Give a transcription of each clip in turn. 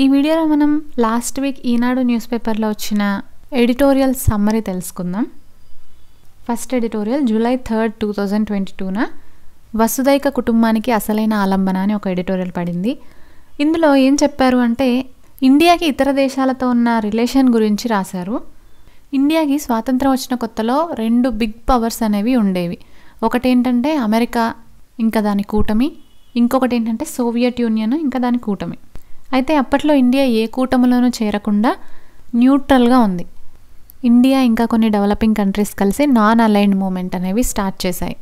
ఈ వీడియోలో మనం లాస్ట్ వీక్ ఈనాడు న్యూస్ పేపర్లో వచ్చిన ఎడిటోరియల్ సమ్మరీ తెలుసుకుందాం first editorial July third two thousand twenty టూన వసుదైక కుటుంబానికి అసలైన ఆలంబన అని ఒక ఎడిటోరియల్ పడింది ఇందులో ఏం చెప్పారు అంటే ఇండియాకి ఇతర దేశాలతో ఉన్న రిలేషన్ గురించి రాశారు ఇండియాకి స్వాతంత్రం వచ్చిన కొత్తలో రెండు బిగ్ పవర్స్ అనేవి ఉండేవి ఒకటేంటంటే అమెరికా ఇంకా దాని కూటమి ఇంకొకటి ఏంటంటే సోవియట్ యూనియన్ ఇంకా దాని కూటమి అయితే అప్పట్లో ఇండియా ఏ కూటమిలోనూ చేరకుండా న్యూట్రల్గా ఉంది ఇండియా ఇంకా కొన్ని డెవలపింగ్ కంట్రీస్ కలిసి నాన్ అలైన్డ్ మూమెంట్ అనేవి స్టార్ట్ చేశాయి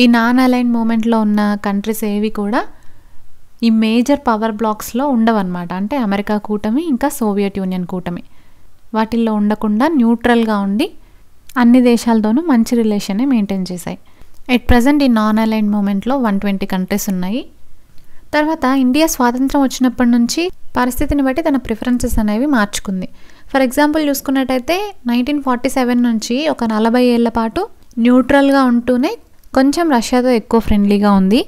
ఈ నాన్ అలైన్డ్ మూమెంట్లో ఉన్న కంట్రీస్ ఏవి కూడా ఈ మేజర్ పవర్ బ్లాక్స్లో ఉండవన్నమాట అంటే అమెరికా కూటమి ఇంకా సోవియట్ యూనియన్ కూటమి వాటిల్లో ఉండకుండా న్యూట్రల్గా ఉండి అన్ని దేశాలతోనూ మంచి రిలేషన్ని మెయింటైన్ చేశాయి ఎట్ ప్రజెంట్ ఈ నాన్ అలైన్ మూమెంట్లో వన్ ట్వంటీ కంట్రీస్ ఉన్నాయి తర్వాత ఇండియా స్వాతంత్రం వచ్చినప్పటి నుంచి పరిస్థితిని బట్టి తన ప్రిఫరెన్సెస్ అనేవి మార్చుకుంది ఫర్ ఎగ్జాంపుల్ చూసుకున్నట్టయితే నైన్టీన్ ఫార్టీ సెవెన్ నుంచి ఒక నలభై ఏళ్ల పాటు న్యూట్రల్గా ఉంటూనే కొంచెం రష్యాతో ఎక్కువ ఫ్రెండ్లీగా ఉంది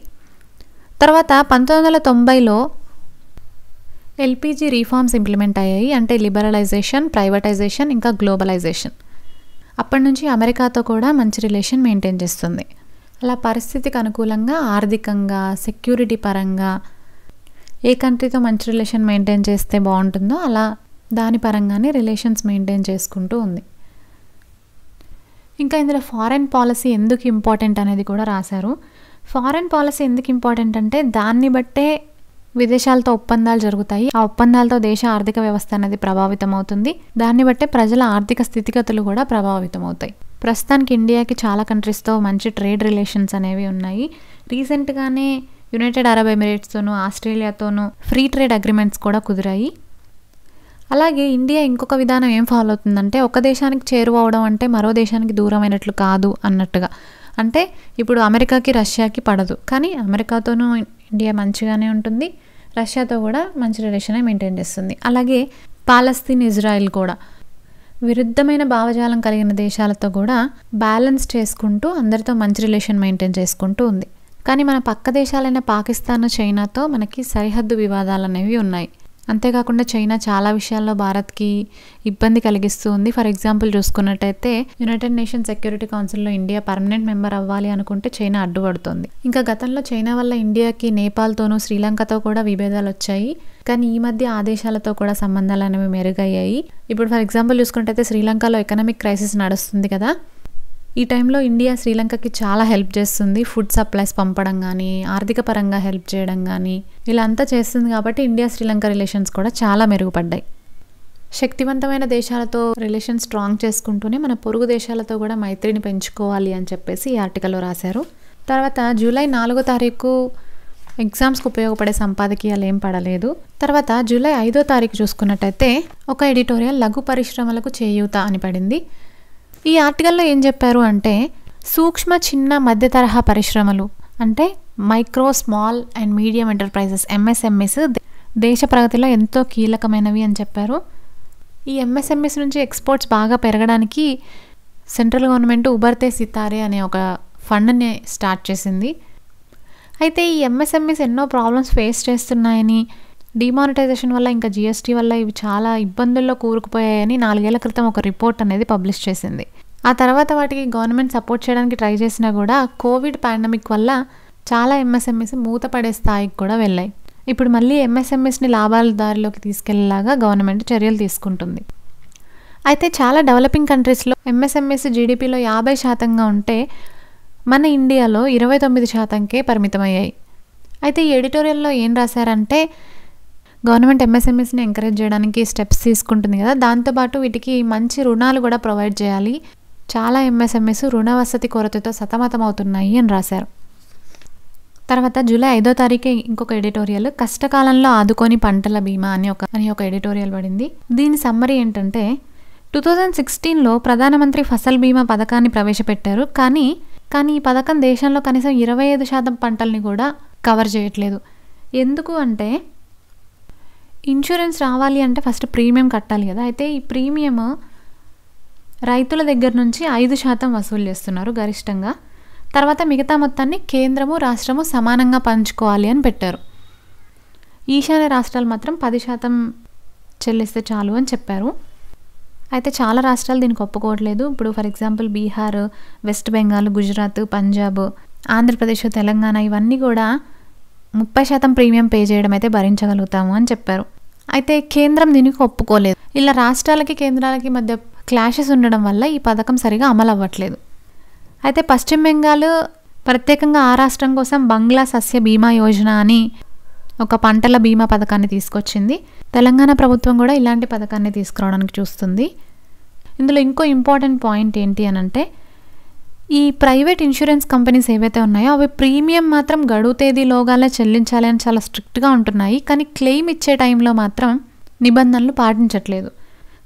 తర్వాత పంతొమ్మిది వందల తొంభైలో ఎల్పిజి రీఫార్మ్స్ ఇంప్లిమెంట్ అయ్యాయి అంటే లిబరలైజేషన్ ప్రైవేటైజేషన్ ఇంకా గ్లోబలైజేషన్ అప్పటి నుంచి అమెరికాతో కూడా మంచి రిలేషన్ మెయింటైన్ చేస్తుంది అలా పరిస్థితికి అనుకూలంగా ఆర్థికంగా సెక్యూరిటీ పరంగా ఏ కంట్రీతో మంచి రిలేషన్ మెయింటైన్ చేస్తే బాగుంటుందో అలా దాని పరంగానే రిలేషన్స్ మెయింటైన్ చేసుకుంటూ ఉంది ఇంకా ఇందులో ఫారెన్ పాలసీ ఎందుకు ఇంపార్టెంట్ అనేది కూడా రాశారు ఫారెన్ పాలసీ ఎందుకు ఇంపార్టెంట్ అంటే దాన్ని బట్టే విదేశాలతో ఒప్పందాలు జరుగుతాయి ఆ ఒప్పందాలతో దేశ ఆర్థిక వ్యవస్థ అనేది ప్రభావితం అవుతుంది దాన్ని బట్టే ప్రజల ఆర్థిక స్థితిగతులు కూడా ప్రభావితం అవుతాయి ప్రస్తుతానికి ఇండియాకి చాలా కంట్రీస్తో మంచి ట్రేడ్ రిలేషన్స్ అనేవి ఉన్నాయి రీసెంట్గానే యునైటెడ్ అరబ్ ఎమిరేట్స్తోనూ ఆస్ట్రేలియాతోనూ ఫ్రీ ట్రేడ్ అగ్రిమెంట్స్ కూడా కుదిరాయి అలాగే ఇండియా ఇంకొక విధానం ఏం ఫాలో అవుతుందంటే ఒక దేశానికి చేరువవడం అంటే మరో దేశానికి దూరమైనట్లు కాదు అన్నట్టుగా అంటే ఇప్పుడు అమెరికాకి రష్యాకి పడదు కానీ అమెరికాతోనూ ఇండియా మంచిగానే ఉంటుంది రష్యాతో కూడా మంచి రిలేషనే మెయింటైన్ చేస్తుంది అలాగే పాలస్తీన్ ఇజ్రాయిల్ కూడా విరుద్ధమైన భావజాలం కలిగిన దేశాలతో కూడా బ్యాలెన్స్ చేసుకుంటూ అందరితో మంచి రిలేషన్ మెయింటైన్ చేసుకుంటూ ఉంది కానీ మన పక్క దేశాలైన పాకిస్తాన్ చైనాతో మనకి సరిహద్దు వివాదాలు అనేవి ఉన్నాయి అంతేకాకుండా చైనా చాలా విషయాల్లో భారత్కి ఇబ్బంది కలిగిస్తూ ఉంది ఫర్ ఎగ్జాంపుల్ చూసుకున్నట్టయితే యునైటెడ్ నేషన్స్ సెక్యూరిటీ కౌన్సిల్లో ఇండియా పర్మనెంట్ మెంబర్ అవ్వాలి అనుకుంటే చైనా అడ్డుపడుతుంది ఇంకా గతంలో చైనా వల్ల ఇండియాకి నేపాల్తోనూ శ్రీలంకతో కూడా విభేదాలు వచ్చాయి కానీ ఈ మధ్య ఆదేశాలతో కూడా సంబంధాలు అనేవి మెరుగయ్యాయి ఇప్పుడు ఫర్ ఎగ్జాంపుల్ చూసుకుంటే శ్రీలంకలో ఎకనామిక్ క్రైసిస్ నడుస్తుంది కదా ఈ టైంలో ఇండియా శ్రీలంకకి చాలా హెల్ప్ చేస్తుంది ఫుడ్ సప్లైస్ పంపడం కానీ ఆర్థిక పరంగా హెల్ప్ చేయడం కానీ ఇలా అంతా చేస్తుంది కాబట్టి ఇండియా శ్రీలంక రిలేషన్స్ కూడా చాలా మెరుగుపడ్డాయి శక్తివంతమైన దేశాలతో రిలేషన్ స్ట్రాంగ్ చేసుకుంటూనే మన పొరుగు దేశాలతో కూడా మైత్రిని పెంచుకోవాలి అని చెప్పేసి ఈ ఆర్టికల్లో రాశారు తర్వాత జూలై నాలుగో తారీఖు ఎగ్జామ్స్కి ఉపయోగపడే సంపాదకీయాలు ఏం పడలేదు తర్వాత జూలై ఐదో తారీఖు చూసుకున్నట్టయితే ఒక ఎడిటోరియల్ లఘు పరిశ్రమలకు చేయూత అని పడింది ఈ ఆర్టికల్లో ఏం చెప్పారు అంటే సూక్ష్మ చిన్న మధ్య తరహా పరిశ్రమలు అంటే micro small and medium enterprises MSMEs దేశ ప్రగతిలో ఎంతో కీలకమైనవి అని చెప్పారు ఈ ఎంఎస్ఎంఎస్ నుంచి ఎక్స్పోర్ట్స్ బాగా పెరగడానికి సెంట్రల్ గవర్నమెంట్ ఉబర్తే సితారే అనే ఒక ఫండ్ని స్టార్ట్ చేసింది అయితే ఈ ఎంఎస్ఎంఎస్ ఎన్నో ప్రాబ్లమ్స్ ఫేస్ చేస్తున్నాయని డిమానిటైజేషన్ వల్ల ఇంకా జిఎస్టీ వల్ల ఇవి చాలా ఇబ్బందుల్లో కూరుకుపోయాయని నాలుగేళ్ల క్రితం ఒక రిపోర్ట్ అనేది పబ్లిష్ చేసింది ఆ తర్వాత వాటికి గవర్నమెంట్ సపోర్ట్ చేయడానికి ట్రై చేసినా కూడా కోవిడ్ పాండమిక్ వల్ల చాలా ఎంఎస్ఎంఎస్ మూతపడే స్థాయికి కూడా వెళ్ళాయి ఇప్పుడు మళ్ళీ ఎంఎస్ఎంఎస్ని లాభాల దారిలోకి తీసుకెళ్లేలాగా గవర్నమెంట్ చర్యలు తీసుకుంటుంది అయితే చాలా డెవలపింగ్ కంట్రీస్లో ఎంఎస్ఎంఎస్ జీడిపిలో యాభై శాతంగా ఉంటే మన ఇండియాలో ఇరవై తొమ్మిది శాతంకే పరిమితమయ్యాయి అయితే ఈ ఎడిటోరియల్లో ఏం రాశారంటే గవర్నమెంట్ ఎంఎస్ఎంఎస్ని e ఎంకరేజ్ చేయడానికి స్టెప్స్ తీసుకుంటుంది కదా దాంతోపాటు వీటికి మంచి రుణాలు కూడా ప్రొవైడ్ చేయాలి చాలా ఎంఎస్ఎంఎస్ e రుణ వసతి కొరతతో సతమతం అవుతున్నాయి అని రాశారు తర్వాత జూలై ఐదో తారీఖు ఇంకొక ఎడిటోరియల్ కష్టకాలంలో ఆదుకొని పంటల బీమా అని ఒక అని ఒక ఎడిటోరియల్ పడింది దీని సమ్మరీ ఏంటంటే టూ థౌజండ్ సిక్స్టీన్లో ప్రధానమంత్రి ఫసల్ బీమా పథకాన్ని ప్రవేశపెట్టారు కానీ కానీ ఈ పథకం దేశంలో కనీసం ఇరవై ఐదు శాతం పంటల్ని కూడా కవర్ చేయట్లేదు ఎందుకు అంటే ఇన్సూరెన్స్ రావాలి అంటే ఫస్ట్ ప్రీమియం కట్టాలి కదా అయితే ఈ ప్రీమియం రైతుల దగ్గర నుంచి ఐదు శాతం వసూలు చేస్తున్నారు గరిష్టంగా తర్వాత మిగతా మొత్తాన్ని కేంద్రము రాష్ట్రము సమానంగా పంచుకోవాలి అని పెట్టారు ఈశాన్య రాష్ట్రాలు మాత్రం పది శాతం చెల్లిస్తే చాలు అని చెప్పారు అయితే చాలా రాష్ట్రాలు దీనికి ఒప్పుకోవట్లేదు ఇప్పుడు ఫర్ ఎగ్జాంపుల్ బీహార్ వెస్ట్ బెంగాల్ గుజరాత్ పంజాబ్ ఆంధ్రప్రదేశ్ తెలంగాణ ఇవన్నీ కూడా ముప్పై శాతం ప్రీమియం పే చేయడం అయితే భరించగలుగుతాము అని చెప్పారు అయితే కేంద్రం దీనికి ఒప్పుకోలేదు ఇలా రాష్ట్రాలకి కేంద్రాలకి మధ్య క్లాషెస్ ఉండడం వల్ల ఈ పథకం సరిగా అమలు అవ్వట్లేదు అయితే పశ్చిమ బెంగాల్ ప్రత్యేకంగా ఆ రాష్ట్రం కోసం బంగ్లా సస్య బీమా యోజన అని ఒక పంటల బీమా పథకాన్ని తీసుకొచ్చింది తెలంగాణ ప్రభుత్వం కూడా ఇలాంటి పథకాన్ని తీసుకురావడానికి చూస్తుంది ఇందులో ఇంకో ఇంపార్టెంట్ పాయింట్ ఏంటి అని అంటే ఈ ప్రైవేట్ ఇన్సూరెన్స్ కంపెనీస్ ఏవైతే ఉన్నాయో అవి ప్రీమియం మాత్రం గడువు తేదీలోగానే చెల్లించాలి అని చాలా స్ట్రిక్ట్గా ఉంటున్నాయి కానీ క్లెయిమ్ ఇచ్చే టైంలో మాత్రం నిబంధనలు పాటించట్లేదు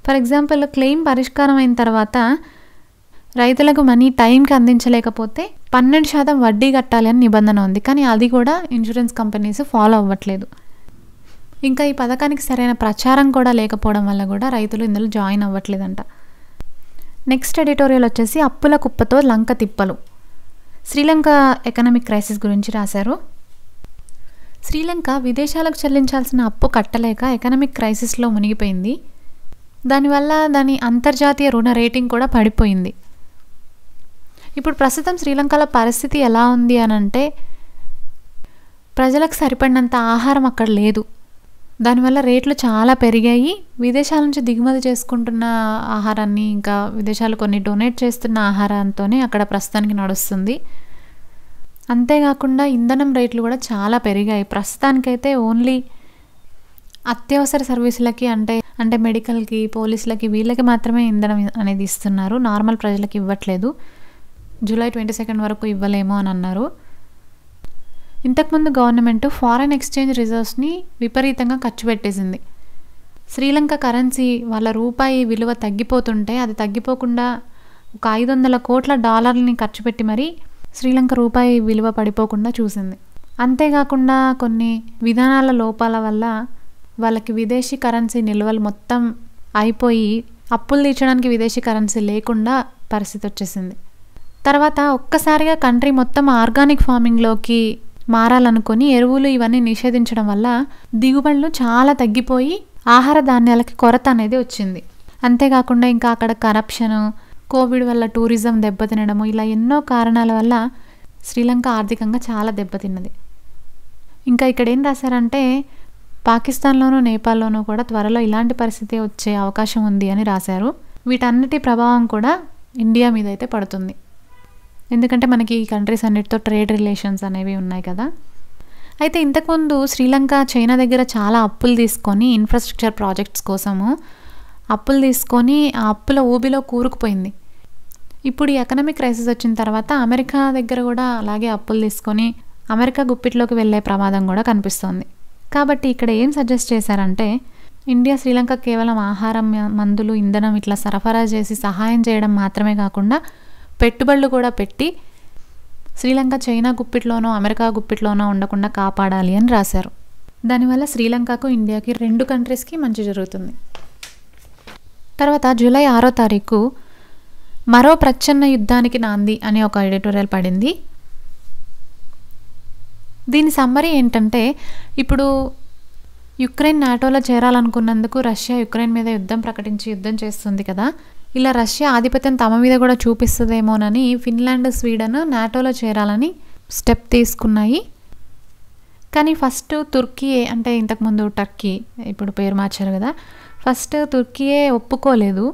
ఫర్ ఎగ్జాంపుల్ క్లెయిమ్ పరిష్కారం అయిన తర్వాత రైతులకు మనీ టైంకి అందించలేకపోతే పన్నెండు శాతం వడ్డీ కట్టాలి అని నిబంధన ఉంది కానీ అది కూడా ఇన్సూరెన్స్ కంపెనీస్ ఫాలో అవ్వట్లేదు ఇంకా ఈ పథకానికి సరైన ప్రచారం కూడా లేకపోవడం వల్ల కూడా రైతులు ఇందులో జాయిన్ అవ్వట్లేదంట నెక్స్ట్ ఎడిటోరియల్ వచ్చేసి అప్పుల కుప్పతో లంక తిప్పలు శ్రీలంక ఎకనామిక్ క్రైసిస్ గురించి రాశారు శ్రీలంక విదేశాలకు చెల్లించాల్సిన అప్పు కట్టలేక ఎకనామిక్ క్రైసిస్లో మునిగిపోయింది దానివల్ల దాని అంతర్జాతీయ రుణ రేటింగ్ కూడా పడిపోయింది ఇప్పుడు ప్రస్తుతం శ్రీలంకలో పరిస్థితి ఎలా ఉంది అని అంటే ప్రజలకు సరిపడినంత ఆహారం అక్కడ లేదు దానివల్ల రేట్లు చాలా పెరిగాయి విదేశాల నుంచి దిగుమతి చేసుకుంటున్న ఆహారాన్ని ఇంకా విదేశాలు కొన్ని డొనేట్ చేస్తున్న ఆహారంతోనే అక్కడ ప్రస్తుతానికి నడుస్తుంది అంతేకాకుండా ఇంధనం రేట్లు కూడా చాలా పెరిగాయి ప్రస్తుతానికైతే ఓన్లీ అత్యవసర సర్వీసులకి అంటే అంటే మెడికల్కి పోలీసులకి వీళ్ళకి మాత్రమే ఇంధనం అనేది ఇస్తున్నారు నార్మల్ ప్రజలకు ఇవ్వట్లేదు జూలై ట్వంటీ సెకండ్ వరకు ఇవ్వలేమో అని అన్నారు ఇంతకుముందు గవర్నమెంట్ ఫారెన్ ఎక్స్చేంజ్ రిజర్వ్స్ని విపరీతంగా ఖర్చు పెట్టేసింది శ్రీలంక కరెన్సీ వాళ్ళ రూపాయి విలువ తగ్గిపోతుంటే అది తగ్గిపోకుండా ఒక ఐదు వందల కోట్ల డాలర్లని ఖర్చు పెట్టి మరీ శ్రీలంక రూపాయి విలువ పడిపోకుండా చూసింది అంతేకాకుండా కొన్ని విధానాల లోపాల వల్ల వాళ్ళకి విదేశీ కరెన్సీ నిల్వలు మొత్తం అయిపోయి అప్పులు తీర్చడానికి విదేశీ కరెన్సీ లేకుండా పరిస్థితి వచ్చేసింది తర్వాత ఒక్కసారిగా కంట్రీ మొత్తం ఆర్గానిక్ ఫార్మింగ్లోకి మారాలనుకొని ఎరువులు ఇవన్నీ నిషేధించడం వల్ల దిగుబడులు చాలా తగ్గిపోయి ఆహార ధాన్యాలకి కొరత అనేది వచ్చింది అంతేకాకుండా ఇంకా అక్కడ కరప్షను కోవిడ్ వల్ల టూరిజం దెబ్బతినడము ఇలా ఎన్నో కారణాల వల్ల శ్రీలంక ఆర్థికంగా చాలా దెబ్బతిన్నది ఇంకా ఇక్కడ ఏం రాశారంటే పాకిస్తాన్లోనూ నేపాల్లోనూ కూడా త్వరలో ఇలాంటి పరిస్థితి వచ్చే అవకాశం ఉంది అని రాశారు వీటన్నిటి ప్రభావం కూడా ఇండియా మీద అయితే పడుతుంది ఎందుకంటే మనకి ఈ కంట్రీస్ అన్నిటితో ట్రేడ్ రిలేషన్స్ అనేవి ఉన్నాయి కదా అయితే ఇంతకుముందు శ్రీలంక చైనా దగ్గర చాలా అప్పులు తీసుకొని ఇన్ఫ్రాస్ట్రక్చర్ ప్రాజెక్ట్స్ కోసము అప్పులు తీసుకొని ఆ అప్పుల ఊబిలో కూరుకుపోయింది ఇప్పుడు ఈ ఎకనామిక్ క్రైసిస్ వచ్చిన తర్వాత అమెరికా దగ్గర కూడా అలాగే అప్పులు తీసుకొని అమెరికా గుప్పిట్లోకి వెళ్ళే ప్రమాదం కూడా కనిపిస్తోంది కాబట్టి ఇక్కడ ఏం సజెస్ట్ చేశారంటే ఇండియా శ్రీలంక కేవలం ఆహారం మందులు ఇంధనం ఇట్లా సరఫరా చేసి సహాయం చేయడం మాత్రమే కాకుండా పెట్టుబడులు కూడా పెట్టి శ్రీలంక చైనా గుప్పిట్లోనో అమెరికా గుప్పిట్లోనో ఉండకుండా కాపాడాలి అని రాశారు దానివల్ల శ్రీలంకకు ఇండియాకి రెండు కంట్రీస్కి మంచి జరుగుతుంది తర్వాత జూలై ఆరో తారీఖు మరో ప్రచ్ఛన్న యుద్ధానికి నాంది అనే ఒక ఎడిటోరియల్ పడింది దీని సమ్మరీ ఏంటంటే ఇప్పుడు యుక్రెయిన్ నాటోలో చేరాలనుకున్నందుకు రష్యా యుక్రెయిన్ మీద యుద్ధం ప్రకటించి యుద్ధం చేస్తుంది కదా ఇలా రష్యా ఆధిపత్యం తమ మీద కూడా చూపిస్తుందేమోనని ఫిన్లాండ్ స్వీడన్ నాటోలో చేరాలని స్టెప్ తీసుకున్నాయి కానీ ఫస్ట్ తుర్కీయే అంటే ఇంతకుముందు టర్కీ ఇప్పుడు పేరు మార్చారు కదా ఫస్ట్ తుర్కీయే ఒప్పుకోలేదు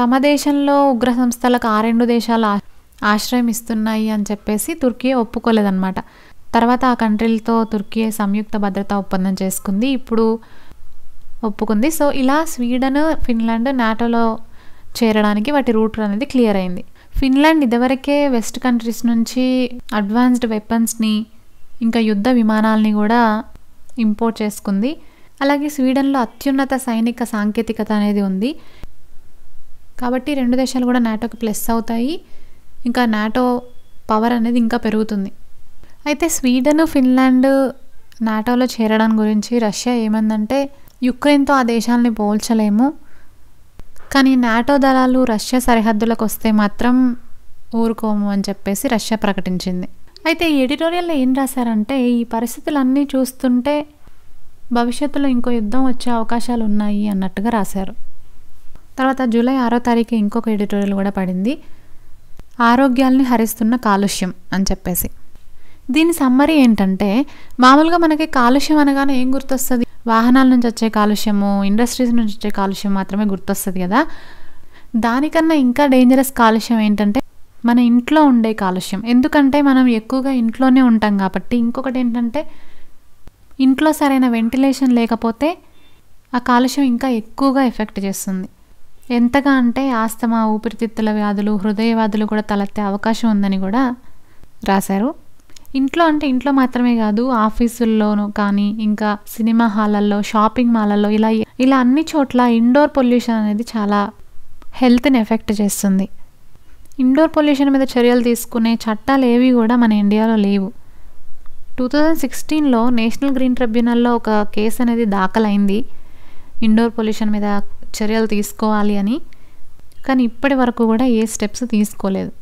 తమ దేశంలో ఉగ్ర సంస్థలకు ఆ రెండు దేశాలు ఆశ్రయం ఇస్తున్నాయి అని చెప్పేసి తుర్కీయే ఒప్పుకోలేదన్నమాట తర్వాత ఆ కంట్రీలతో తుర్కీయే సంయుక్త భద్రతా ఒప్పందం చేసుకుంది ఇప్పుడు ఒప్పుకుంది సో ఇలా స్వీడన్ ఫిన్లాండ్ నాటోలో చేరడానికి వాటి రూట్ అనేది క్లియర్ అయింది ఫిన్లాండ్ ఇదివరకే వెస్ట్ కంట్రీస్ నుంచి అడ్వాన్స్డ్ వెపన్స్ని ఇంకా యుద్ధ విమానాలని కూడా ఇంపోర్ట్ చేసుకుంది అలాగే స్వీడన్లో అత్యున్నత సైనిక సాంకేతికత అనేది ఉంది కాబట్టి రెండు దేశాలు కూడా నాటోకి ప్లస్ అవుతాయి ఇంకా నాటో పవర్ అనేది ఇంకా పెరుగుతుంది అయితే స్వీడన్ ఫిన్లాండ్ నాటోలో చేరడం గురించి రష్యా ఏమందంటే యుక్రెయిన్తో ఆ దేశాలని పోల్చలేము కానీ నాటో దళాలు రష్యా సరిహద్దులకు వస్తే మాత్రం ఊరుకోము అని చెప్పేసి రష్యా ప్రకటించింది అయితే ఎడిటోరియల్లో ఏం రాశారంటే ఈ పరిస్థితులన్నీ చూస్తుంటే భవిష్యత్తులో ఇంకో యుద్ధం వచ్చే అవకాశాలు ఉన్నాయి అన్నట్టుగా రాశారు తర్వాత జూలై ఆరో తారీఖు ఇంకొక ఎడిటోరియల్ కూడా పడింది ఆరోగ్యాల్ని హరిస్తున్న కాలుష్యం అని చెప్పేసి దీని సమ్మరీ ఏంటంటే మామూలుగా మనకి కాలుష్యం అనగానే ఏం గుర్తొస్తుంది వాహనాల నుంచి వచ్చే కాలుష్యము ఇండస్ట్రీస్ నుంచి వచ్చే కాలుష్యం మాత్రమే గుర్తొస్తుంది కదా దానికన్నా ఇంకా డేంజరస్ కాలుష్యం ఏంటంటే మన ఇంట్లో ఉండే కాలుష్యం ఎందుకంటే మనం ఎక్కువగా ఇంట్లోనే ఉంటాం కాబట్టి ఇంకొకటి ఏంటంటే ఇంట్లో సరైన వెంటిలేషన్ లేకపోతే ఆ కాలుష్యం ఇంకా ఎక్కువగా ఎఫెక్ట్ చేస్తుంది ఎంతగా అంటే ఆస్తమా ఊపిరితిత్తుల వ్యాధులు హృదయ వ్యాధులు కూడా తలెత్తే అవకాశం ఉందని కూడా రాశారు ఇంట్లో అంటే ఇంట్లో మాత్రమే కాదు ఆఫీసుల్లోనూ కానీ ఇంకా సినిమా హాలల్లో షాపింగ్ మాలల్లో ఇలా ఇలా అన్ని చోట్ల ఇండోర్ పొల్యూషన్ అనేది చాలా హెల్త్ని ఎఫెక్ట్ చేస్తుంది ఇండోర్ పొల్యూషన్ మీద చర్యలు తీసుకునే చట్టాలు ఏవి కూడా మన ఇండియాలో లేవు టూ థౌజండ్ సిక్స్టీన్లో నేషనల్ గ్రీన్ ట్రిబ్యునల్లో ఒక కేసు అనేది దాఖలైంది ఇండోర్ పొల్యూషన్ మీద చర్యలు తీసుకోవాలి అని కానీ ఇప్పటి వరకు కూడా ఏ స్టెప్స్ తీసుకోలేదు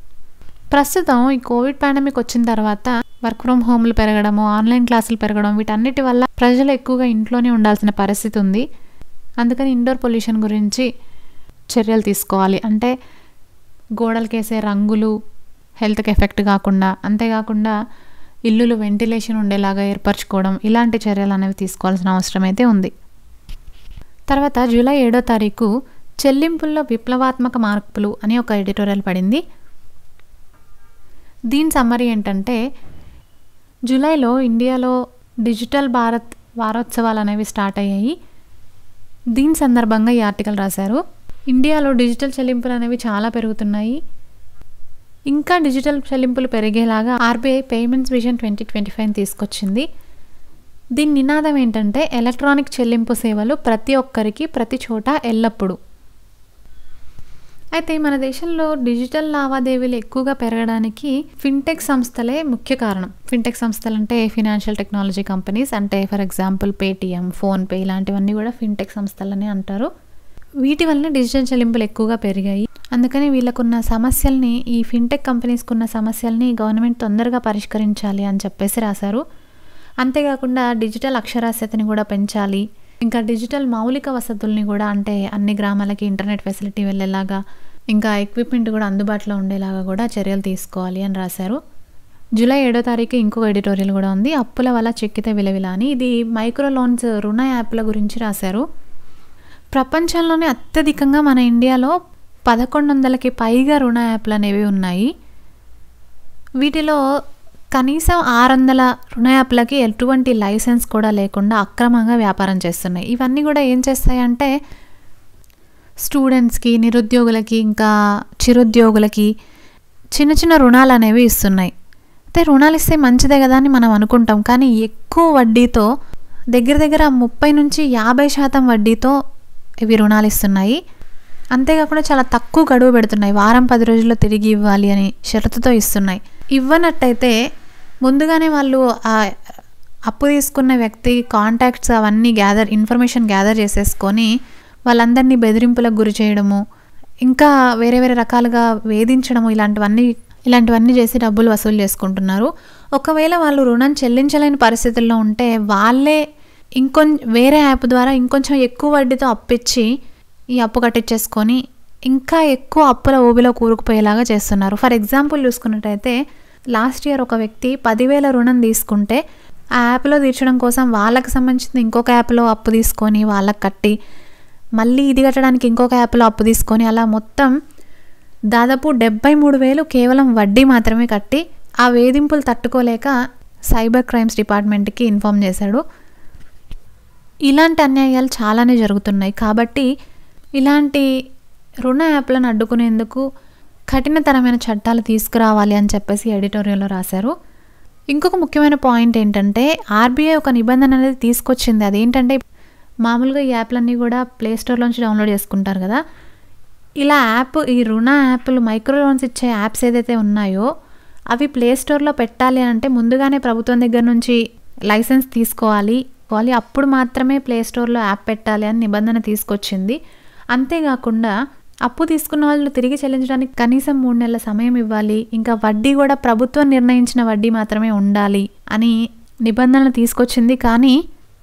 ప్రస్తుతం ఈ కోవిడ్ పాండమిక్ వచ్చిన తర్వాత వర్క్ ఫ్రమ్ హోమ్లు పెరగడము ఆన్లైన్ క్లాసులు పెరగడం వీటన్నిటి వల్ల ప్రజలు ఎక్కువగా ఇంట్లోనే ఉండాల్సిన పరిస్థితి ఉంది అందుకని ఇండోర్ పొల్యూషన్ గురించి చర్యలు తీసుకోవాలి అంటే గోడలకేసే రంగులు హెల్త్కి ఎఫెక్ట్ కాకుండా అంతేకాకుండా ఇల్లులు వెంటిలేషన్ ఉండేలాగా ఏర్పరచుకోవడం ఇలాంటి చర్యలు అనేవి తీసుకోవాల్సిన అవసరం అయితే ఉంది తర్వాత జూలై ఏడో తారీఖు చెల్లింపుల్లో విప్లవాత్మక మార్పులు అని ఒక ఎడిటోరియల్ పడింది దీని సమ్మరీ ఏంటంటే జూలైలో ఇండియాలో డిజిటల్ భారత్ వారోత్సవాలు అనేవి స్టార్ట్ అయ్యాయి దీని సందర్భంగా ఈ ఆర్టికల్ రాశారు ఇండియాలో డిజిటల్ చెల్లింపులు అనేవి చాలా పెరుగుతున్నాయి ఇంకా డిజిటల్ చెల్లింపులు పెరిగేలాగా RBI payments vision twenty twenty five తీసుకొచ్చింది దీని నినాదం ఏంటంటే ఎలక్ట్రానిక్ చెల్లింపు సేవలు ప్రతి ఒక్కరికి ప్రతి చోట ఎల్లప్పుడూ అయితే మన దేశంలో డిజిటల్ లావాదేవీలు ఎక్కువగా పెరగడానికి ఫిన్టెక్ సంస్థలే ముఖ్య కారణం ఫిన్టెక్ సంస్థలు అంటే ఫినాన్షియల్ టెక్నాలజీ కంపెనీస్ అంటే ఫర్ ఎగ్జాంపుల్ పేటిఎం ఫోన్పే ఇలాంటివన్నీ కూడా ఫిన్టెక్ సంస్థలనే అంటారు వీటి వల్లనే డిజిటల్ చెల్లింపులు ఎక్కువగా పెరిగాయి అందుకని వీళ్ళకున్న సమస్యల్ని ఈ ఫిన్టెక్ కంపెనీస్కున్న సమస్యల్ని గవర్నమెంట్ తొందరగా పరిష్కరించాలి అని చెప్పేసి రాశారు అంతేకాకుండా డిజిటల్ అక్షరాస్యతని కూడా పెంచాలి ఇంకా డిజిటల్ మౌలిక వసతుల్ని కూడా అంటే అన్ని గ్రామాలకి ఇంటర్నెట్ ఫెసిలిటీ వెళ్ళేలాగా ఇంకా ఎక్విప్మెంట్ కూడా అందుబాటులో ఉండేలాగా కూడా చర్యలు తీసుకోవాలి అని రాశారు జూలై ఏడో తారీఖు ఇంకొక ఎడిటోరియల్ కూడా ఉంది అప్పుల వల్ల చెక్కితే విలవిల అని ఇది మైక్రో లోన్స్ రుణ యాప్ల గురించి రాశారు ప్రపంచంలోనే అత్యధికంగా మన ఇండియాలో పదకొండు వందలకి పైగా రుణ యాప్లు అనేవి ఉన్నాయి వీటిలో కనీసం ఆరు వందల రుణ యాప్లకి ఎటువంటి లైసెన్స్ కూడా లేకుండా అక్రమంగా వ్యాపారం చేస్తున్నాయి ఇవన్నీ కూడా ఏం చేస్తాయంటే స్టూడెంట్స్కి నిరుద్యోగులకి ఇంకా చిరుద్యోగులకి చిన్న చిన్న రుణాలు అనేవి ఇస్తున్నాయి అయితే రుణాలు ఇస్తే మంచిదే కదా అని మనం అనుకుంటాం కానీ ఎక్కువ వడ్డీతో దగ్గర దగ్గర ముప్పై నుంచి యాభై శాతం వడ్డీతో ఇవి రుణాలు ఇస్తున్నాయి అంతేకాకుండా చాలా తక్కువ గడువు పెడుతున్నాయి వారం పది రోజుల్లో తిరిగి ఇవ్వాలి అని షరతుతో ఇస్తున్నాయి ఇవ్వనట్టయితే ముందుగానే వాళ్ళు ఆ అప్పు తీసుకున్న వ్యక్తి కాంటాక్ట్స్ అవన్నీ గ్యాదర్ ఇన్ఫర్మేషన్ గ్యాదర్ చేసేసుకొని వాళ్ళందరినీ బెదిరింపులకు గురి చేయడము ఇంకా వేరే వేరే రకాలుగా వేధించడము ఇలాంటివన్నీ ఇలాంటివన్నీ చేసి డబ్బులు వసూలు చేసుకుంటున్నారు ఒకవేళ వాళ్ళు రుణం చెల్లించలేని పరిస్థితుల్లో ఉంటే వాళ్ళే ఇంకొం వేరే యాప్ ద్వారా ఇంకొంచెం ఎక్కువ వడ్డీతో అప్పిచ్చి ఈ అప్పు కట్టించేసుకొని ఇంకా ఎక్కువ అప్పుల ఊబిలో కూరుకుపోయేలాగా చేస్తున్నారు ఫర్ ఎగ్జాంపుల్ చూసుకున్నట్టయితే లాస్ట్ ఇయర్ ఒక వ్యక్తి పదివేల రుణం తీసుకుంటే ఆ యాప్లో తీర్చడం కోసం వాళ్ళకి సంబంధించిన ఇంకొక యాప్లో అప్పు తీసుకొని వాళ్ళకి కట్టి మళ్ళీ ఇది కట్టడానికి ఇంకొక యాప్లో అప్పు తీసుకొని అలా మొత్తం దాదాపు డెబ్బై మూడు వేలు కేవలం వడ్డీ మాత్రమే కట్టి ఆ వేధింపులు తట్టుకోలేక సైబర్ క్రైమ్స్ డిపార్ట్మెంట్కి ఇన్ఫామ్ చేశాడు ఇలాంటి అన్యాయాలు చాలానే జరుగుతున్నాయి కాబట్టి ఇలాంటి రుణ యాప్లను అడ్డుకునేందుకు కఠినతరమైన చట్టాలు తీసుకురావాలి అని చెప్పేసి ఎడిటోరియల్లో రాశారు ఇంకొక ముఖ్యమైన పాయింట్ ఏంటంటే ఆర్బీఐ ఒక నిబంధన అనేది తీసుకొచ్చింది అదేంటంటే మామూలుగా ఈ యాప్లన్నీ కూడా ప్లే డౌన్లోడ్ చేసుకుంటారు కదా ఇలా యాప్ ఈ రుణ యాప్లు మైక్రో లోన్స్ ఇచ్చే యాప్స్ ఏదైతే ఉన్నాయో అవి ప్లే స్టోర్లో పెట్టాలి అంటే ముందుగానే ప్రభుత్వం దగ్గర నుంచి లైసెన్స్ తీసుకోవాలి కావాలి అప్పుడు మాత్రమే ప్లే స్టోర్లో యాప్ పెట్టాలి అని నిబంధన తీసుకొచ్చింది అంతేకాకుండా అప్పు తీసుకున్న వాళ్ళు తిరిగి చెల్లించడానికి కనీసం మూడు నెలల సమయం ఇవ్వాలి ఇంకా వడ్డీ కూడా ప్రభుత్వం నిర్ణయించిన వడ్డీ మాత్రమే ఉండాలి అని నిబంధనలు తీసుకొచ్చింది కానీ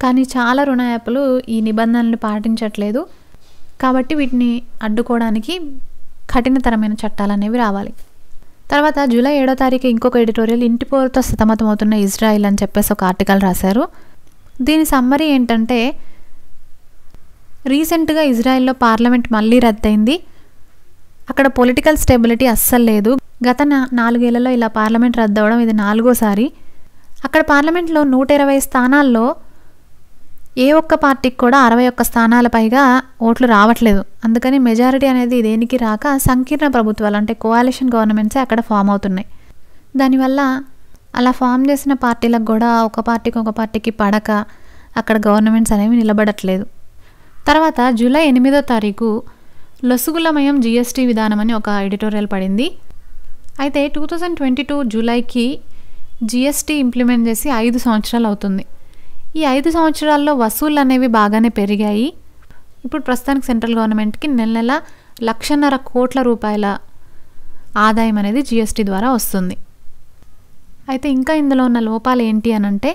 కానీ చాలా రుణ యాప్లు ఈ నిబంధనలు పాటించట్లేదు కాబట్టి వీటిని అడ్డుకోవడానికి కఠినతరమైన చట్టాలు అనేవి రావాలి తర్వాత జూలై ఏడో తారీఖు ఇంకొక ఎడిటోరియల్ ఇంటి పోరుతో అవుతున్న ఇజ్రాయిల్ అని చెప్పేసి ఒక ఆర్టికల్ రాశారు దీని సమ్మరీ ఏంటంటే రీసెంట్గా ఇజ్రాయిల్లో పార్లమెంట్ మళ్ళీ రద్దయింది అక్కడ పొలిటికల్ స్టెబిలిటీ అస్సలు లేదు గత నాలుగేళ్లలో ఇలా పార్లమెంట్ రద్దవడం ఇది నాలుగోసారి అక్కడ పార్లమెంట్లో నూట ఇరవై స్థానాల్లో ఏ ఒక్క పార్టీకి కూడా అరవై ఒక్క స్థానాల పైగా ఓట్లు రావట్లేదు అందుకని మెజారిటీ అనేది దేనికి రాక సంకీర్ణ ప్రభుత్వాలు అంటే కోఆలిషన్ గవర్నమెంట్సే అక్కడ ఫామ్ అవుతున్నాయి దానివల్ల అలా ఫామ్ చేసిన పార్టీలకు కూడా ఒక పార్టీకి ఒక పార్టీకి పడక అక్కడ గవర్నమెంట్స్ అనేవి నిలబడట్లేదు తర్వాత జూలై ఎనిమిదో తారీఖు లొసుగులమయం జిఎస్టీ విధానం అని ఒక ఎడిటోరియల్ పడింది అయితే టూ థౌజండ్ ట్వంటీ టూ జూలైకి జిఎస్టీ ఇంప్లిమెంట్ చేసి ఐదు సంవత్సరాలు అవుతుంది ఈ ఐదు సంవత్సరాల్లో వసూళ్ళు అనేవి బాగానే పెరిగాయి ఇప్పుడు ప్రస్తుతానికి సెంట్రల్ గవర్నమెంట్కి నెల నెల లక్షన్నర కోట్ల రూపాయల ఆదాయం అనేది జిఎస్టీ ద్వారా వస్తుంది అయితే ఇంకా ఇందులో ఉన్న లోపాలు ఏంటి అని అంటే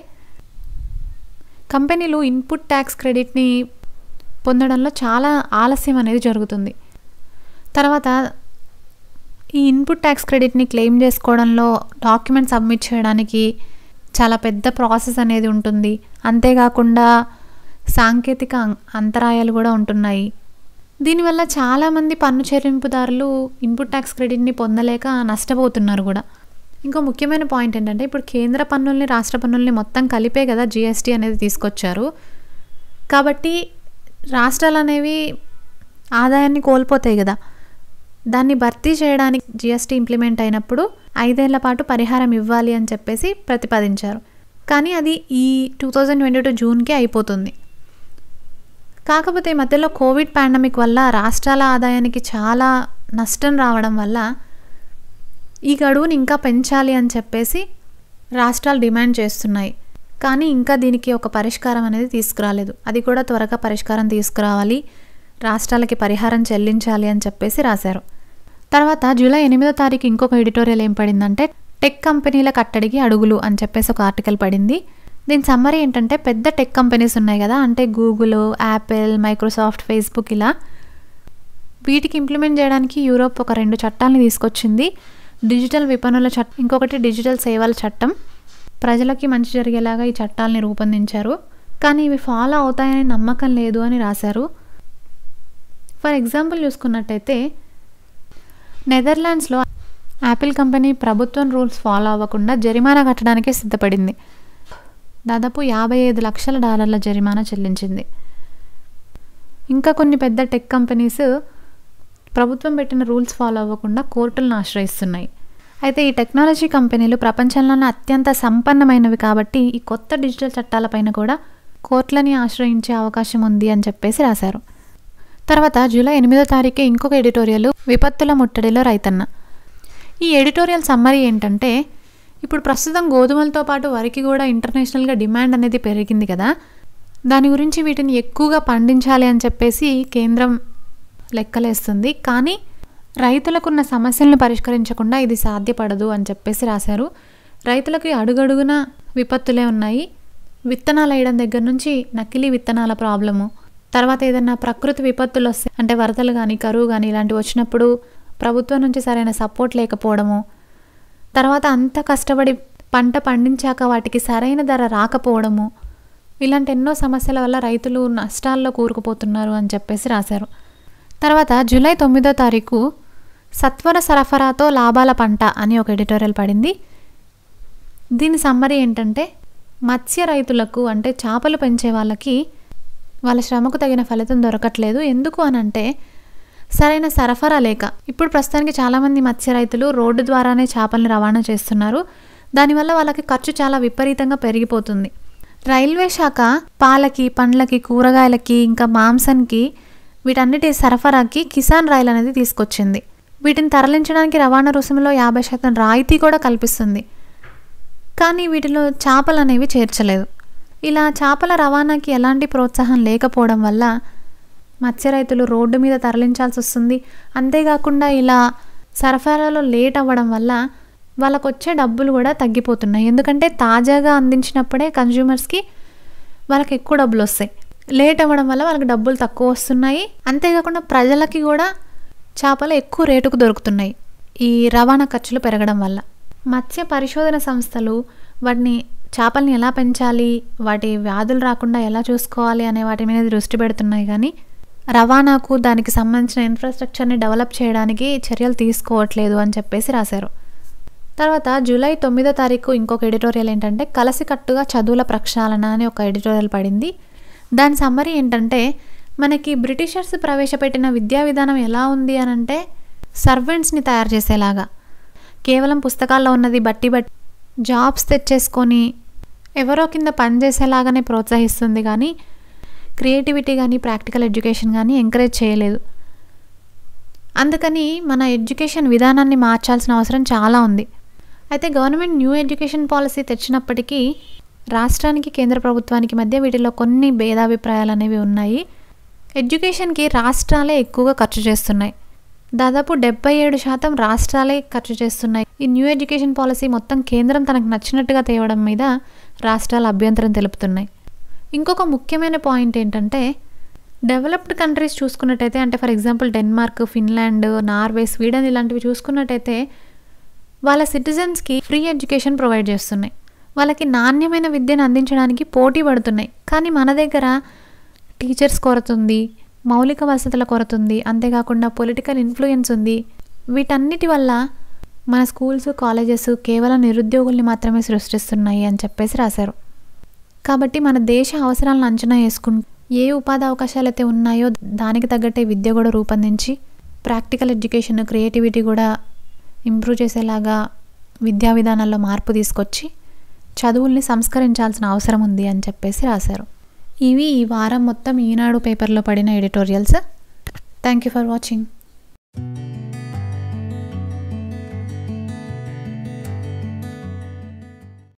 కంపెనీలు ఇన్పుట్ ట్యాక్స్ క్రెడిట్ని పొందడంలో చాలా ఆలస్యం అనేది జరుగుతుంది తర్వాత ఈ ఇన్పుట్ ట్యాక్స్ క్రెడిట్ని క్లెయిమ్ చేసుకోవడంలో డాక్యుమెంట్ సబ్మిట్ చేయడానికి చాలా పెద్ద ప్రాసెస్ అనేది ఉంటుంది అంతేకాకుండా సాంకేతిక అంతరాయాలు కూడా ఉంటున్నాయి దీనివల్ల చాలామంది పన్ను చెల్లింపుదారులు ఇన్పుట్ ట్యాక్స్ క్రెడిట్ని పొందలేక నష్టపోతున్నారు కూడా ఇంకో ముఖ్యమైన పాయింట్ ఏంటంటే ఇప్పుడు కేంద్ర పన్నుల్ని రాష్ట్ర పన్నుల్ని మొత్తం కలిపే కదా జిఎస్టీ అనేది తీసుకొచ్చారు కాబట్టి రాష్ట్రాలు అనేవి ఆదాయాన్ని కోల్పోతాయి కదా దాన్ని భర్తీ చేయడానికి జిఎస్టీ ఇంప్లిమెంట్ అయినప్పుడు ఐదేళ్ల పాటు పరిహారం ఇవ్వాలి అని చెప్పేసి ప్రతిపాదించారు కానీ అది ఈ టూ థౌజండ్ ట్వంటీ టూ జూన్కే అయిపోతుంది కాకపోతే ఈ మధ్యలో కోవిడ్ పాండమిక్ వల్ల రాష్ట్రాల ఆదాయానికి చాలా నష్టం రావడం వల్ల ఈ గడువుని ఇంకా పెంచాలి అని చెప్పేసి రాష్ట్రాలు డిమాండ్ చేస్తున్నాయి కానీ ఇంకా దీనికి ఒక పరిష్కారం అనేది తీసుకురాలేదు అది కూడా త్వరగా పరిష్కారం తీసుకురావాలి రాష్ట్రాలకి పరిహారం చెల్లించాలి అని చెప్పేసి రాశారు తర్వాత జూలై ఎనిమిదో తారీఖు ఇంకొక ఎడిటోరియల్ ఏం పడిందంటే టెక్ కంపెనీల కట్టడికి అడుగులు అని చెప్పేసి ఒక ఆర్టికల్ పడింది దీని సమ్మరీ ఏంటంటే పెద్ద టెక్ కంపెనీస్ ఉన్నాయి కదా అంటే గూగుల్ యాపిల్ మైక్రోసాఫ్ట్ ఫేస్బుక్ ఇలా వీటికి ఇంప్లిమెంట్ చేయడానికి యూరోప్ ఒక రెండు చట్టాలను తీసుకొచ్చింది డిజిటల్ విపణుల చట్టం ఇంకొకటి డిజిటల్ సేవల చట్టం ప్రజలకి మంచి జరిగేలాగా ఈ చట్టాలని రూపొందించారు కానీ ఇవి ఫాలో అవుతాయని నమ్మకం లేదు అని రాశారు ఫర్ ఎగ్జాంపుల్ చూసుకున్నట్టయితే నెదర్లాండ్స్లో యాపిల్ కంపెనీ ప్రభుత్వం రూల్స్ ఫాలో అవ్వకుండా జరిమానా కట్టడానికే సిద్ధపడింది దాదాపు యాభై ఐదు లక్షల డాలర్ల జరిమానా చెల్లించింది ఇంకా కొన్ని పెద్ద టెక్ కంపెనీస్ ప్రభుత్వం పెట్టిన రూల్స్ ఫాలో అవ్వకుండా కోర్టులను ఆశ్రయిస్తున్నాయి అయితే ఈ టెక్నాలజీ కంపెనీలు ప్రపంచంలోనే అత్యంత సంపన్నమైనవి కాబట్టి ఈ కొత్త డిజిటల్ చట్టాలపైన కూడా కోర్టులని ఆశ్రయించే అవకాశం ఉంది అని చెప్పేసి రాశారు తర్వాత జూలై ఎనిమిదో తారీఖు ఇంకొక ఎడిటోరియల్ విపత్తుల ముట్టడిలో రైతన్న ఈ ఎడిటోరియల్ సమ్మరీ ఏంటంటే ఇప్పుడు ప్రస్తుతం గోధుమలతో పాటు వరికి కూడా ఇంటర్నేషనల్గా డిమాండ్ అనేది పెరిగింది కదా దాని గురించి వీటిని ఎక్కువగా పండించాలి అని చెప్పేసి కేంద్రం లెక్కలేస్తుంది కానీ రైతులకున్న సమస్యలను పరిష్కరించకుండా ఇది సాధ్యపడదు అని చెప్పేసి రాశారు రైతులకు అడుగడుగున విపత్తులే ఉన్నాయి విత్తనాలు వేయడం దగ్గర నుంచి నకిలీ విత్తనాల ప్రాబ్లము తర్వాత ఏదన్నా ప్రకృతి విపత్తులు వస్తే అంటే వరదలు కానీ కరువు కానీ ఇలాంటివి వచ్చినప్పుడు ప్రభుత్వం నుంచి సరైన సపోర్ట్ లేకపోవడము తర్వాత అంత కష్టపడి పంట పండించాక వాటికి సరైన ధర రాకపోవడము ఇలాంటి ఎన్నో సమస్యల వల్ల రైతులు నష్టాల్లో కూరుకుపోతున్నారు అని చెప్పేసి రాశారు తర్వాత జూలై తొమ్మిదో తారీఖు సత్వర సరఫరాతో లాభాల పంట అని ఒక ఎడిటోరియల్ పడింది దీని సమ్మరి ఏంటంటే మత్స్య రైతులకు అంటే చేపలు పెంచే వాళ్ళకి వాళ్ళ శ్రమకు తగిన ఫలితం దొరకట్లేదు ఎందుకు అనంటే సరైన సరఫరా లేక ఇప్పుడు ప్రస్తుతానికి చాలామంది మత్స్య రైతులు రోడ్డు ద్వారానే చేపలను రవాణా చేస్తున్నారు దానివల్ల వాళ్ళకి ఖర్చు చాలా విపరీతంగా పెరిగిపోతుంది రైల్వే శాఖ పాలకి పండ్లకి కూరగాయలకి ఇంకా మాంసంకి వీటన్నిటి సరఫరాకి కిసాన్ రైలు అనేది తీసుకొచ్చింది వీటిని తరలించడానికి రవాణా రుసుములో యాభై శాతం రాయితీ కూడా కల్పిస్తుంది కానీ వీటిలో చేపలు అనేవి చేర్చలేదు ఇలా చేపల రవాణాకి ఎలాంటి ప్రోత్సాహం లేకపోవడం వల్ల మత్స్య రైతులు రోడ్డు మీద తరలించాల్సి వస్తుంది అంతేకాకుండా ఇలా సరఫరాలో లేట్ అవ్వడం వల్ల వాళ్ళకు వచ్చే డబ్బులు కూడా తగ్గిపోతున్నాయి ఎందుకంటే తాజాగా అందించినప్పుడే కన్జ్యూమర్స్కి వాళ్ళకి ఎక్కువ డబ్బులు వస్తాయి లేట్ అవ్వడం వల్ల వాళ్ళకి డబ్బులు తక్కువ వస్తున్నాయి అంతేకాకుండా ప్రజలకి కూడా చేపలు ఎక్కువ రేటుకు దొరుకుతున్నాయి ఈ రవాణా ఖర్చులు పెరగడం వల్ల మత్స్య పరిశోధన సంస్థలు వాటిని చేపల్ని ఎలా పెంచాలి వాటి వ్యాధులు రాకుండా ఎలా చూసుకోవాలి అనే వాటి మీద దృష్టి పెడుతున్నాయి కానీ రవాణాకు దానికి సంబంధించిన ఇన్ఫ్రాస్ట్రక్చర్ని డెవలప్ చేయడానికి చర్యలు తీసుకోవట్లేదు అని చెప్పేసి రాశారు తర్వాత జూలై తొమ్మిదో తారీఖు ఇంకొక ఎడిటోరియల్ ఏంటంటే కలసికట్టుగా చదువుల ప్రక్షాళన అని ఒక ఎడిటోరియల్ పడింది దాని సమ్మరీ ఏంటంటే మనకి బ్రిటిషర్స్ ప్రవేశపెట్టిన విద్యా విధానం ఎలా ఉంది అని అంటే సర్వెంట్స్ని తయారు చేసేలాగా కేవలం పుస్తకాల్లో ఉన్నది బట్టి బట్టి జాబ్స్ తెచ్చేసుకొని ఎవరో కింద పనిచేసేలాగానే ప్రోత్సహిస్తుంది కానీ క్రియేటివిటీ కానీ ప్రాక్టికల్ ఎడ్యుకేషన్ కానీ ఎంకరేజ్ చేయలేదు అందుకని మన ఎడ్యుకేషన్ విధానాన్ని మార్చాల్సిన అవసరం చాలా ఉంది అయితే గవర్నమెంట్ న్యూ ఎడ్యుకేషన్ పాలసీ తెచ్చినప్పటికీ రాష్ట్రానికి కేంద్ర ప్రభుత్వానికి మధ్య వీటిలో కొన్ని భేదాభిప్రాయాలు అనేవి ఉన్నాయి ఎడ్యుకేషన్కి రాష్ట్రాలే ఎక్కువగా ఖర్చు చేస్తున్నాయి దాదాపు డెబ్బై ఏడు శాతం రాష్ట్రాలే ఖర్చు చేస్తున్నాయి ఈ న్యూ ఎడ్యుకేషన్ పాలసీ మొత్తం కేంద్రం తనకు నచ్చినట్టుగా తేవడం మీద రాష్ట్రాలు అభ్యంతరం తెలుపుతున్నాయి ఇంకొక ముఖ్యమైన పాయింట్ ఏంటంటే డెవలప్డ్ కంట్రీస్ చూసుకున్నట్టయితే అంటే for example Denmark Finland Norway Sweden ఇలాంటివి చూసుకున్నట్టయితే వాళ్ళ సిటిజన్స్కి ఫ్రీ ఎడ్యుకేషన్ ప్రొవైడ్ చేస్తున్నాయి వాళ్ళకి నాణ్యమైన విద్యను అందించడానికి పోటీ పడుతున్నాయి కానీ మన దగ్గర టీచర్స్ కొరత ఉంది మౌలిక వసతుల కొరత ఉంది అంతేకాకుండా పొలిటికల్ ఇన్ఫ్లుయెన్స్ ఉంది వీటన్నిటి వల్ల మన స్కూల్స్ కాలేజెస్ కేవలం నిరుద్యోగుల్ని మాత్రమే సృష్టిస్తున్నాయి అని చెప్పేసి రాశారు కాబట్టి మన దేశ అవసరాలను అంచనా వేసుకుంటూ ఏ ఉపాధి అవకాశాలు అయితే ఉన్నాయో దానికి తగ్గట్టే విద్య కూడా రూపొందించి ప్రాక్టికల్ ఎడ్యుకేషన్ క్రియేటివిటీ కూడా ఇంప్రూవ్ చేసేలాగా విద్యా విధానాల్లో మార్పు తీసుకొచ్చి చదువుల్ని సంస్కరించాల్సిన అవసరం ఉంది అని చెప్పేసి రాశారు ఇవి ఈ వారం మొత్తం ఈనాడు పేపర్లో పడిన editorials thank you for watching